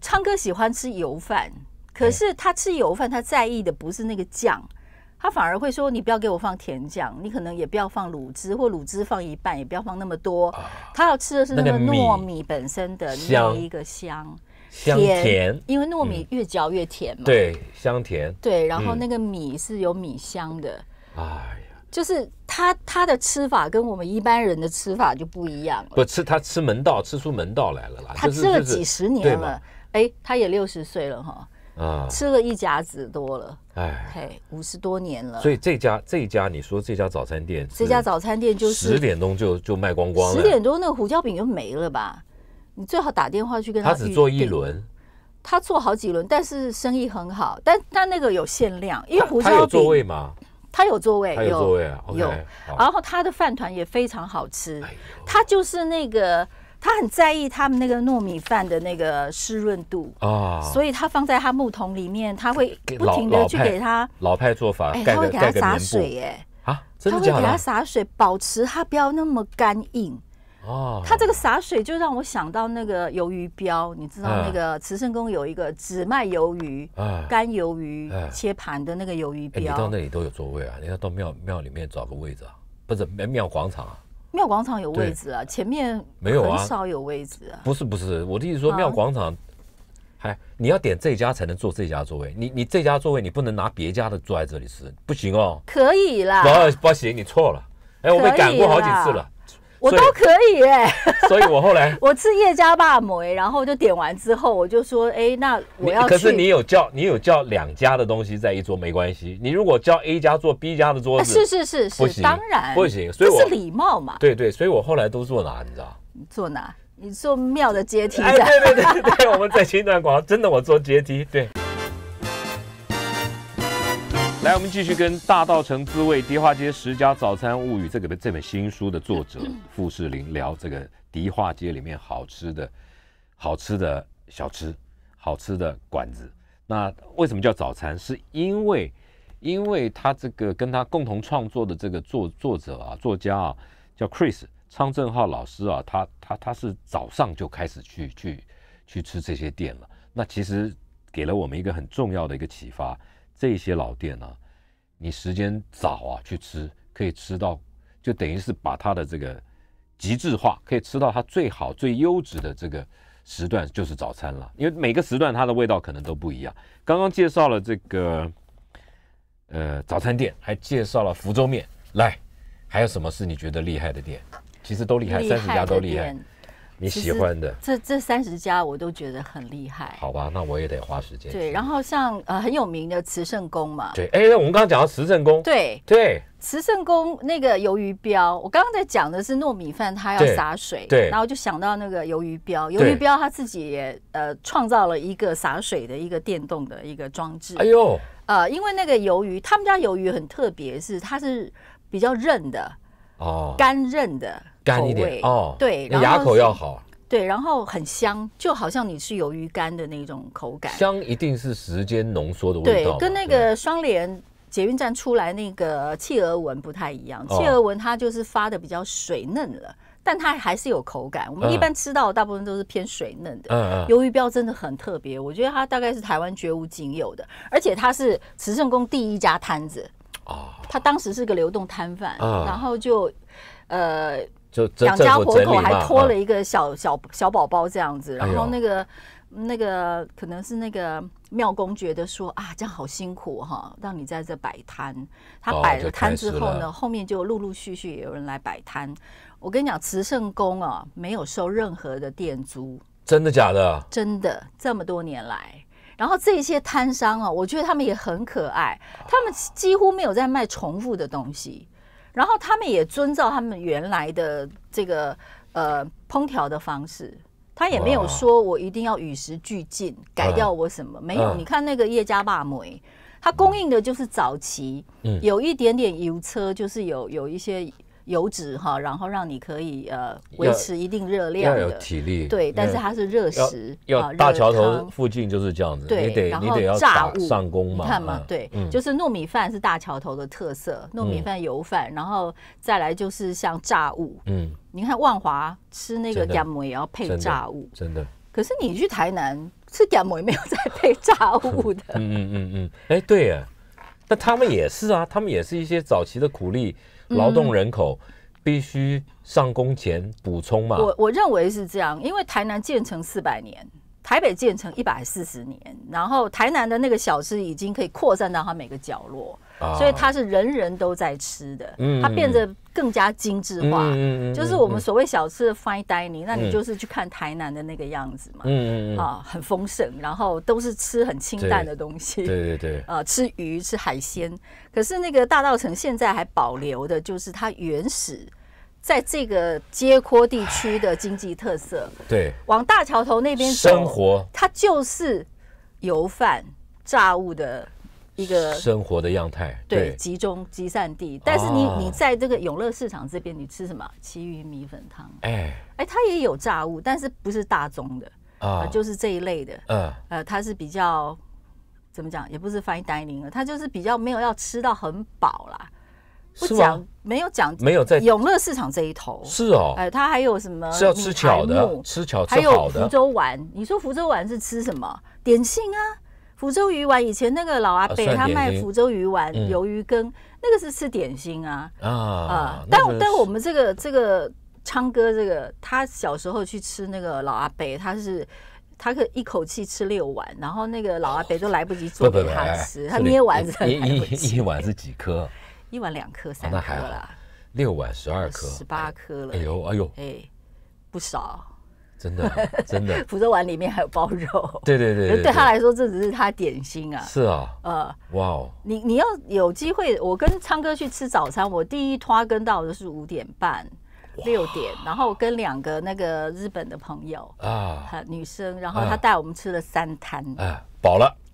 昌哥喜欢吃油饭，可是他吃油饭，他在意的不是那个酱，他反而会说：“你不要给我放甜酱，你可能也不要放卤汁，或卤汁放一半，也不要放那么多。他要吃的是那个糯米本身的那一个香，香甜，因为糯米越嚼越甜嘛。对，香甜。对，然后那个米是有米香的。啊。就是他他的吃法跟我们一般人的吃法就不一样了。不吃他吃门道，吃出门道来了啦。他吃了几十年了，哎，他也六十岁了哈，啊，吃了一甲子多了，哎，五十多年了。所以这家这家你说这家早餐店，这家早餐店就是十点钟就就卖光光了。十点钟那个胡椒饼就没了吧？你最好打电话去跟他。他只做一轮？他做好几轮，但是生意很好，但但那个有限量，因为胡椒他有座位吗？他有座位，有有，然后他的饭团也非常好吃。他就是那个，他很在意他们那个糯米饭的那个湿润度啊，所以他放在他木桶里面，他会不停的去给他老派做法，他会给他洒水，哎啊，他会给他洒水，保持它不要那么干硬。哦，他这个洒水就让我想到那个鱿鱼标，你知道那个慈圣宫有一个只卖鱿鱼、干鱿鱼、切盘的那个鱿鱼标。你到那里都有座位啊？你要到庙庙里面找个位置啊？不是庙广场啊？庙广场有位置啊？前面没有啊？很少有位置啊？不是不是，我的意思说庙广场，哎，你要点这家才能坐这家座位，你你这家座位你不能拿别家的坐在这里吃，不行哦。可以啦。不不行，你错了。哎，我被赶过好几次了。我都可以哎，所以我后来 我吃叶家坝馍，然后就点完之后，我就说哎，那我要可是你有叫你有叫两家的东西在一桌没关系，你如果叫 A 家坐 B 家的桌子，是是是是，不行，当然不行，我是礼貌嘛。对对，所以我后来都坐哪你知道？坐哪？你坐庙的阶梯。对对对对，我们在新一段广告，真的我坐阶梯对。来，我们继续跟《大道城滋味·迪化街十家早餐物语》这个这本新书的作者傅士林聊这个迪化街里面好吃的、好吃的小吃、好吃的馆子。那为什么叫早餐？是因为，因为他这个跟他共同创作的这个作作者啊，作家啊，叫 Chris 昌正浩老师啊，他他他是早上就开始去去去吃这些店了。那其实给了我们一个很重要的一个启发。这些老店呢，你时间早啊去吃，可以吃到，就等于是把它的这个极致化，可以吃到它最好、最优质的这个时段就是早餐了，因为每个时段它的味道可能都不一样。刚刚介绍了这个呃早餐店，还介绍了福州面，来，还有什么是你觉得厉害的店？其实都厉害，三十家都厉害。你喜欢的这这三十家我都觉得很厉害。好吧，那我也得花时间。对，然后像呃很有名的慈圣宫嘛。对，哎，我们刚刚讲到慈圣宫。对对，慈圣宫那个鱿鱼标，我刚刚在讲的是糯米饭，它要洒水。对。然后就想到那个鱿鱼标，鱿鱼标他自己也呃创造了一个洒水的一个电动的一个装置。哎呦。呃，因为那个鱿鱼，他们家鱿鱼很特别，是它是比较韧的。哦。干韧的。干一点哦，对，然后口要好，对，然后很香，就好像你吃鱿鱼干的那种口感。香一定是时间浓缩的味道，对，跟那个双联捷运站出来那个契鹅文不太一样。契鹅文它就是发的比较水嫩了，但它还是有口感。我们一般吃到的大部分都是偏水嫩的。嗯嗯。鱿鱼标真的很特别，我觉得它大概是台湾绝无仅有的，而且它是慈圣宫第一家摊子。哦。他当时是个流动摊贩，然后就，呃。就养家活口，还拖了一个小小小宝宝这样子，然后那个那个可能是那个庙公觉得说啊，这样好辛苦哈，让你在这摆摊。他摆了摊之后呢，后面就陆陆续续有人来摆摊。我跟你讲，慈圣宫啊，没有收任何的店租，真的假的？真的，这么多年来，然后这些摊商啊，我觉得他们也很可爱，他们几乎没有在卖重复的东西。然后他们也遵照他们原来的这个呃烹调的方式，他也没有说我一定要与时俱进改掉我什么没有。你看那个叶家坝煤，它供应的就是期、嗯、有一点点油车，就是有有一些。油脂哈，然后让你可以呃维持一定热量，要有体力，对，但是它是热食，要大桥头附近就是这样子，对，然后炸物，嘛。看嘛，对，就是糯米饭是大桥头的特色，糯米饭油饭，然后再来就是像炸物，嗯，你看万华吃那个点馍也要配炸物，真的，可是你去台南吃点馍也没有再配炸物的，嗯嗯嗯嗯，哎，对呀，那他们也是啊，他们也是一些早期的苦力。劳动人口必须上工前补充嘛？我我认为是这样，因为台南建成四百年，台北建成一百四十年，然后台南的那个小吃已经可以扩散到它每个角落，所以它是人人都在吃的，它变得。更加精致化，嗯、就是我们所谓小吃的 fine dining，那你就是去看台南的那个样子嘛，嗯、啊，很丰盛，然后都是吃很清淡的东西，对对对，啊，吃鱼吃海鲜。可是那个大道城现在还保留的，就是它原始在这个街廓地区的经济特色。对，往大桥头那边生活，它就是油饭炸物的。一个生活的样态，对集中集散地。但是你你在这个永乐市场这边，你吃什么？其余米粉汤。哎哎，它也有炸物，但是不是大宗的啊？就是这一类的。嗯呃，它是比较怎么讲？也不是饭一单零了，它就是比较没有要吃到很饱啦。不讲，没有讲，没有在永乐市场这一头。是哦，哎，它还有什么？是要吃巧的，吃巧，还有福州丸。你说福州丸是吃什么？点心啊。福州鱼丸，以前那个老阿伯他卖福州鱼丸、鱿鱼羹，那个是吃点心啊啊！但但我们这个这个昌哥这个，他小时候去吃那个老阿伯，他是他可一口气吃六碗，然后那个老阿伯都来不及做给他吃，他捏完子一一碗是几颗？一碗两颗、三颗了，六碗十二颗、十八颗了。哎呦哎呦，哎不少。真的，真的，福州碗里面还有包肉。对 对对，对他来说这只是他点心啊。是啊，呃，哇哦，你你要有机会，我跟昌哥去吃早餐，我第一拖跟到的是五点半、六点，然后跟两个那个日本的朋友啊，女生，然后他带我们吃了三摊，哎，饱了。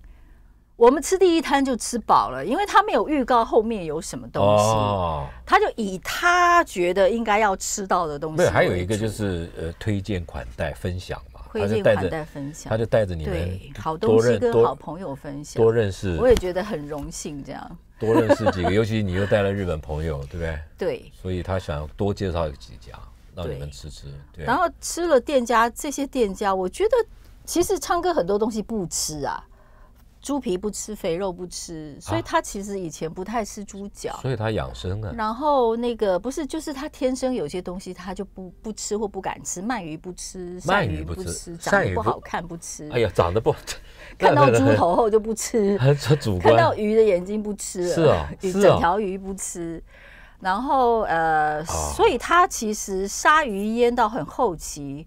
我们吃第一摊就吃饱了，因为他没有预告后面有什么东西，他就以他觉得应该要吃到的东西。对，还有一个就是呃，推荐款待分享嘛，推荐款待分享，他就带着你们好东西跟好朋友分享，多认识，我也觉得很荣幸这样，多认识几个，尤其你又带了日本朋友，对不对？对，所以他想多介绍几家让你们吃吃。然后吃了店家这些店家，我觉得其实昌哥很多东西不吃啊。猪皮不吃，肥肉不吃，所以他其实以前不太吃猪脚。所以他养生啊。然后那个不是，就是他天生有些东西，他就不不吃或不敢吃。鳗鱼不吃，鳗鱼不吃，长得不好看不吃。哎呀，长得不好 看，看到猪头后就不吃。看到鱼的眼睛不吃。是啊，整条鱼不吃。然后呃，所以他其实鲨鱼腌到很后期，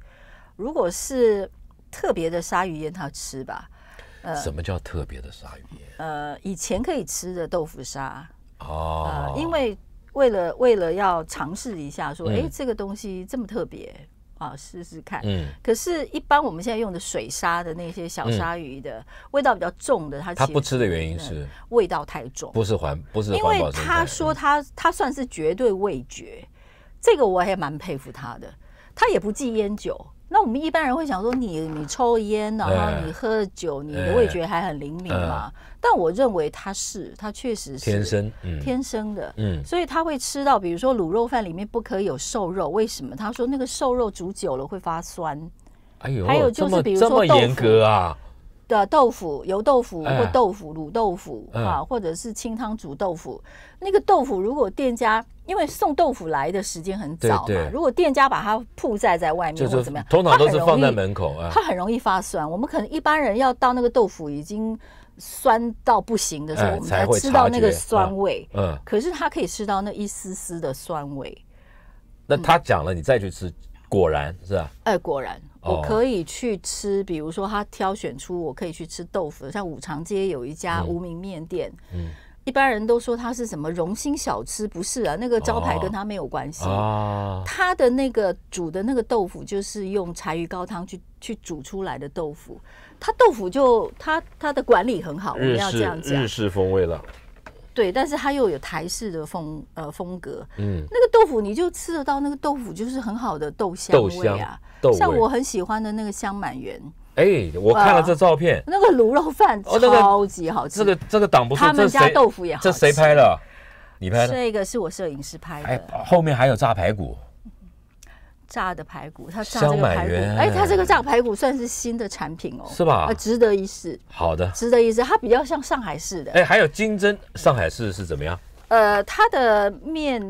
如果是特别的鲨鱼腌，他吃吧。什么叫特别的鲨鱼？呃，以前可以吃的豆腐鲨哦，因为为了为了要尝试一下，说哎，这个东西这么特别啊，试试看。嗯，可是，一般我们现在用的水鲨的那些小鲨鱼的味道比较重的，它它不吃的原因是味道太重，不是环不是因保。他说他他算是绝对味觉，这个我也蛮佩服他的，他也不忌烟酒。那我们一般人会想说，你你抽烟，然后你喝酒，你的味觉还很灵敏嘛？但我认为他是，他确实是天生，天生的，所以他会吃到，比如说卤肉饭里面不可以有瘦肉，为什么？他说那个瘦肉煮久了会发酸。哎呦，还有就是比如说豆腐啊的豆腐，油豆腐或豆腐卤豆腐啊，或者是清汤煮豆腐，那个豆腐如果店家。因为送豆腐来的时间很早嘛，如果店家把它铺在在外面或者怎么样，通常都是放在门口，它很容易发酸。我们可能一般人要到那个豆腐已经酸到不行的时候，我们才吃到那个酸味。嗯，可是他可以吃到那一丝丝的酸味。那他讲了，你再去吃，果然是吧？哎，果然，我可以去吃。比如说，他挑选出我可以去吃豆腐，像五常街有一家无名面店，嗯。一般人都说它是什么荣兴小吃，不是啊，那个招牌跟他没有关系。他的那个煮的那个豆腐，就是用柴鱼高汤去去煮出来的豆腐。他豆腐就他他的管理很好，我们要这样讲，日式风味了。对，但是他又有台式的风呃风格。嗯，那个豆腐你就吃得到，那个豆腐就是很好的豆香味啊，像我很喜欢的那个香满园。哎，我看了这照片，那个卤肉饭超级好吃。这个这个挡不住，他们家豆腐也好。这谁拍的？你拍的？这个是我摄影师拍的。后面还有炸排骨，炸的排骨，他炸这个排骨。哎，他这个炸排骨算是新的产品哦，是吧？值得一试。好的，值得一试。它比较像上海市的。哎，还有金针，上海市是怎么样？呃，它的面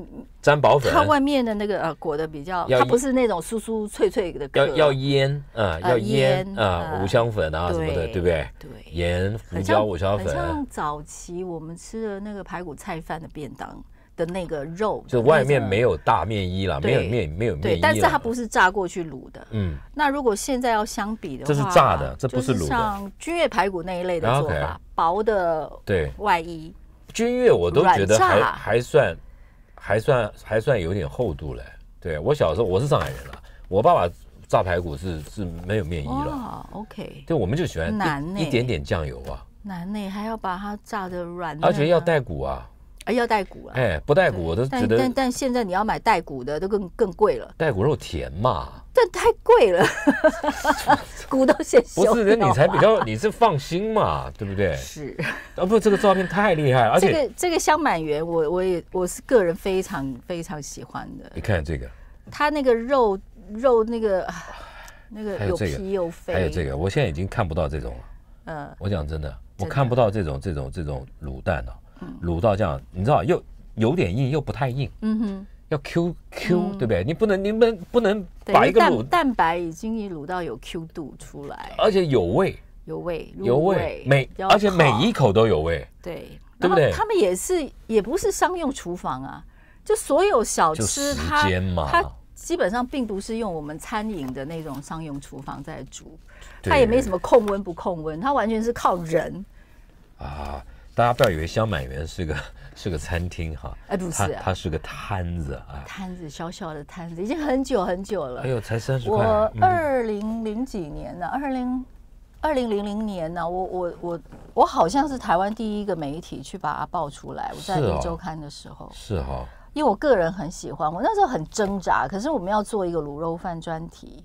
沾薄粉，它外面的那个裹的比较，它不是那种酥酥脆脆的。要要腌啊，要腌啊，五香粉啊什么的，对不对？对，盐、胡椒、五香粉。很像早期我们吃的那个排骨菜饭的便当的那个肉，就外面没有大面衣了，没有面，没有面衣但是它不是炸过去卤的，嗯。那如果现在要相比的话，这是炸的，这不是卤的。像君悦排骨那一类的做法，薄的对外衣。君越我都觉得还还算，还算还算有点厚度嘞。对我小时候我是上海人了，我爸爸炸排骨是是没有面衣了。OK，对，我们就喜欢一点点酱油啊。难呢，还要把它炸的软，而且要带骨啊，啊，要带骨啊。哎不带骨我都觉得。但但现在你要买带骨的都更更贵了，带骨肉甜嘛。这太贵了，估到些小。不是人你才比较，你是放心嘛，对不对？是。啊不，这个照片太厉害。这个这个香满园，我我也我是个人非常非常喜欢的。你看这个。它那个肉肉那个那个有皮有肥。还有这个，我现在已经看不到这种了。嗯。我讲真的，我看不到这种这种这种卤蛋了。嗯。卤到这样，你知道又有点硬，又不太硬。嗯哼。要 Q Q，对不对？你不能，你们不能把一个卤蛋白已经卤到有 Q 度出来，而且有味，有味，有味，每而且每一口都有味，对，对不对？他们也是，也不是商用厨房啊，就所有小吃它它基本上并不是用我们餐饮的那种商用厨房在煮，它也没什么控温不控温，它完全是靠人啊。大家不要以为香满园是个 是个餐厅哈，哎不是，它它是个摊子啊，摊子小小的摊子，已经很久很久了，哎呦才三十块，我二零零几年呢，二零二零零零年呢，我我我我好像是台湾第一个媒体去把它报出来，我在《一周刊》的时候，是哈，因为我个人很喜欢，我那时候很挣扎，可是我们要做一个卤肉饭专题，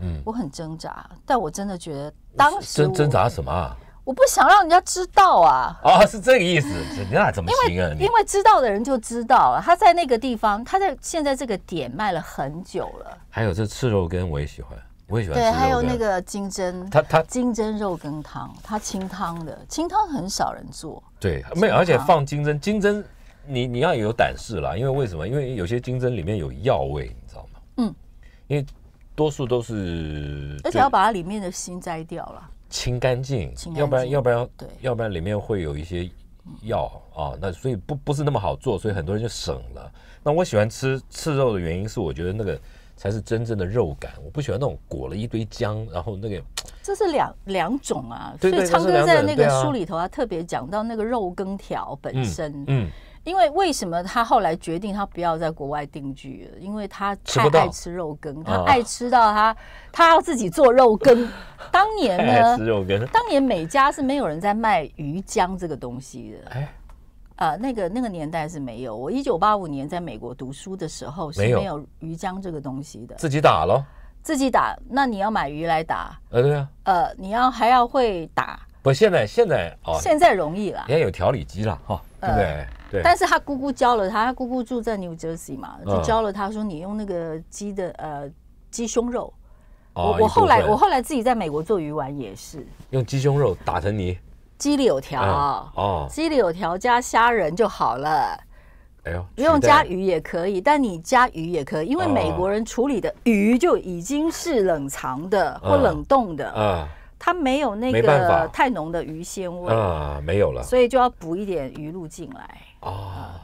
嗯，我很挣扎，但我真的觉得当时挣扎什么啊？我不想让人家知道啊！啊，是这个意思，那怎么行啊？因为知道的人就知道了，他在那个地方，他在现在这个点卖了很久了。还有这赤肉羹我也喜欢，我也喜欢。对，还有那个金针，他他金针肉羹汤，它清汤的，清汤很少人做。对，没有，而且放金针，金针你你要有胆识啦，因为为什么？因为有些金针里面有药味，你知道吗？嗯。因为多数都是，而且要把它里面的心摘掉了。清干净，要不然要不然，要不然里面会有一些药啊。那所以不不是那么好做，所以很多人就省了。那我喜欢吃刺肉的原因是，我觉得那个才是真正的肉感。我不喜欢那种裹了一堆姜，然后那个这是两两种啊。所以昌哥在那个书里头啊，特别讲到那个肉羹条本身。嗯。因为为什么他后来决定他不要在国外定居了？因为他太爱吃肉羹，他爱吃到他他要自己做肉羹。当年呢，当年每家是没有人在卖鱼浆这个东西的。哎，啊，那个那个年代是没有。我一九八五年在美国读书的时候是没有鱼浆这个东西的，自己打喽，自己打。那你要买鱼来打？呃，对啊，呃，你要还要会打。不，现在现在哦，现在容易了，现在有调理机了，哈。对不对？对。但是他姑姑教了他，他姑姑住在 New Jersey 嘛，就教了他说：“你用那个鸡的呃鸡胸肉。”哦。我我后来我后来自己在美国做鱼丸也是。用鸡胸肉打成泥。鸡柳有条哦。鸡柳条加虾仁就好了。哎呦，不用加鱼也可以，但你加鱼也可以，因为美国人处理的鱼就已经是冷藏的或冷冻的嗯它没有那个太浓的鱼鲜味啊，没有了，所以就要补一点鱼露进来啊，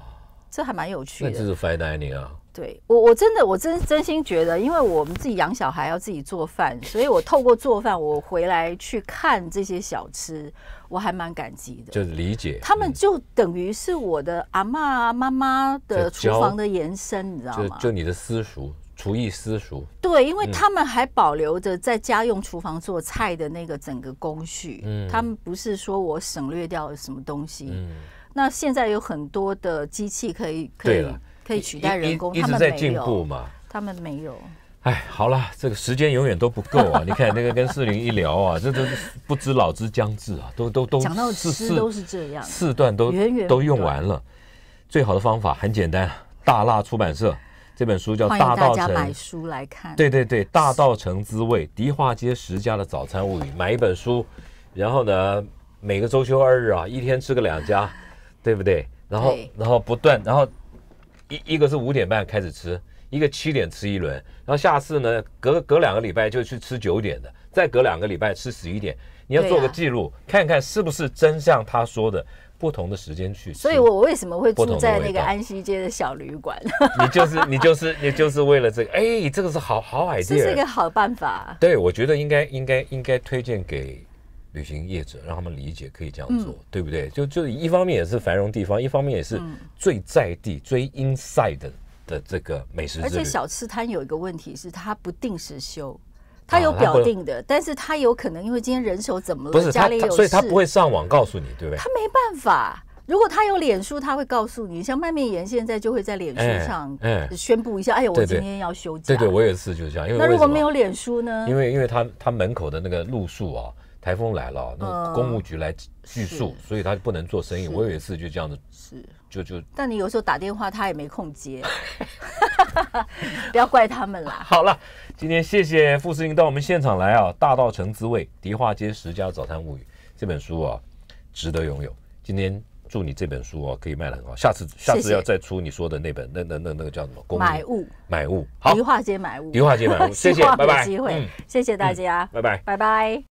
这还蛮有趣的。这是 fine dining 啊，对我我真的我真真心觉得，因为我们自己养小孩要自己做饭，所以我透过做饭，我回来去看这些小吃，我还蛮感激的，就是理解他们就等于是我的阿妈妈妈的厨房的延伸，你知道吗？就你的私塾。厨艺私塾，对，因为他们还保留着在家用厨房做菜的那个整个工序，嗯，他们不是说我省略掉什么东西，嗯，那现在有很多的机器可以可以可以取代人工，他们步嘛，他们没有。哎，好了，这个时间永远都不够啊！你看那个跟四零一聊啊，这都不知老之将至啊，都都都讲到吃都是这样，四段都都用完了。最好的方法很简单，大蜡出版社。这本书叫《大道成》，买书来看。对对对，《大道成滋味》迪化街十家的早餐物语，买一本书，然后呢，每个周休二日啊，一天吃个两家，对不对？然后，然后不断，然后一一个是五点半开始吃，一个七点吃一轮，然后下次呢，隔隔两个礼拜就去吃九点的，再隔两个礼拜吃十一点，你要做个记录，看看是不是真像他说的。不同的时间去，所以我为什么会住在那个安溪街的小旅馆？你就是你就是 你就是为了这个，哎，这个是好好 idea，是是一个好办法。对，我觉得应该应该应该推荐给旅行业者，让他们理解可以这样做，对不对？就就一方面也是繁荣地方，一方面也是最在地、最 inside 的的这个美食。而且小吃摊有一个问题是它不定时休。他有表定的，但是他有可能因为今天人手怎么了，家里有事，所以他不会上网告诉你，对不对？他没办法，如果他有脸书，他会告诉你。像麦面言现在就会在脸书上宣布一下，哎呦，我今天要休假。对对，我也是就是这样，因为那如果没有脸书呢？因为因为他他门口的那个路树啊，台风来了，那公务局来锯树，所以他就不能做生意。我有一次就这样子是。就就，但你有时候打电话他也没空接，不要怪他们啦。好了，今天谢谢傅斯颖到我们现场来啊！大道城滋味，迪化街十家早餐物语这本书啊，值得拥有。今天祝你这本书啊可以卖得很好，下次下次要再出你说的那本那那那那个叫什么？买物买物，好。迪化街买物，迪化街买物，谢谢，拜拜。会，谢谢大家，拜拜，拜拜。